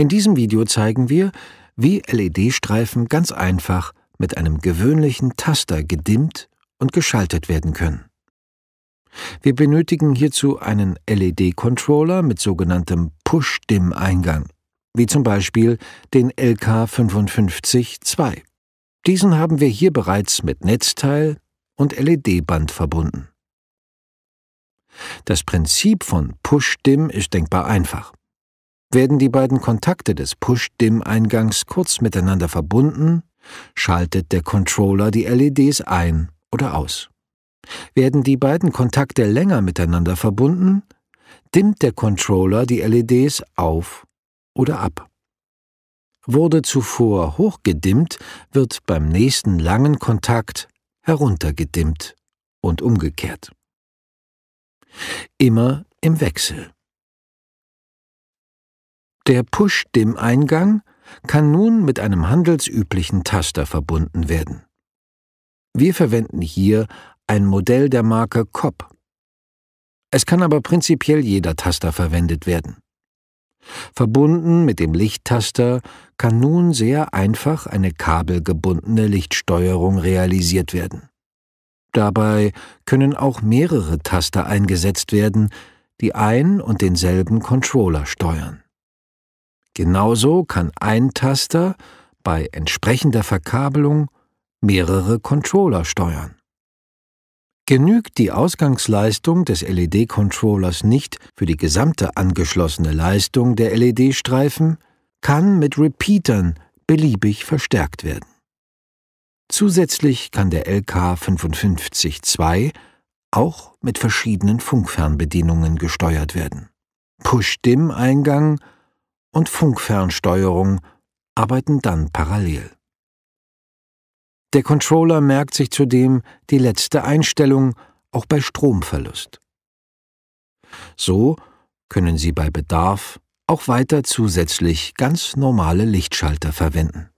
In diesem Video zeigen wir, wie LED-Streifen ganz einfach mit einem gewöhnlichen Taster gedimmt und geschaltet werden können. Wir benötigen hierzu einen LED-Controller mit sogenanntem Push-Dim-Eingang, wie zum Beispiel den LK552. Diesen haben wir hier bereits mit Netzteil und LED-Band verbunden. Das Prinzip von Push-Dim ist denkbar einfach werden die beiden Kontakte des Push-Dim-Eingangs kurz miteinander verbunden, schaltet der Controller die LEDs ein oder aus. Werden die beiden Kontakte länger miteinander verbunden, dimmt der Controller die LEDs auf oder ab. Wurde zuvor hochgedimmt, wird beim nächsten langen Kontakt heruntergedimmt und umgekehrt. Immer im Wechsel. Der Push-Dim-Eingang kann nun mit einem handelsüblichen Taster verbunden werden. Wir verwenden hier ein Modell der Marke COP. Es kann aber prinzipiell jeder Taster verwendet werden. Verbunden mit dem Lichttaster kann nun sehr einfach eine kabelgebundene Lichtsteuerung realisiert werden. Dabei können auch mehrere Taster eingesetzt werden, die ein und denselben Controller steuern. Genauso kann ein Taster bei entsprechender Verkabelung mehrere Controller steuern. Genügt die Ausgangsleistung des LED-Controllers nicht für die gesamte angeschlossene Leistung der LED-Streifen, kann mit Repeatern beliebig verstärkt werden. Zusätzlich kann der LK552 auch mit verschiedenen Funkfernbedienungen gesteuert werden. Push-Dim-Eingang und Funkfernsteuerung arbeiten dann parallel. Der Controller merkt sich zudem die letzte Einstellung auch bei Stromverlust. So können Sie bei Bedarf auch weiter zusätzlich ganz normale Lichtschalter verwenden.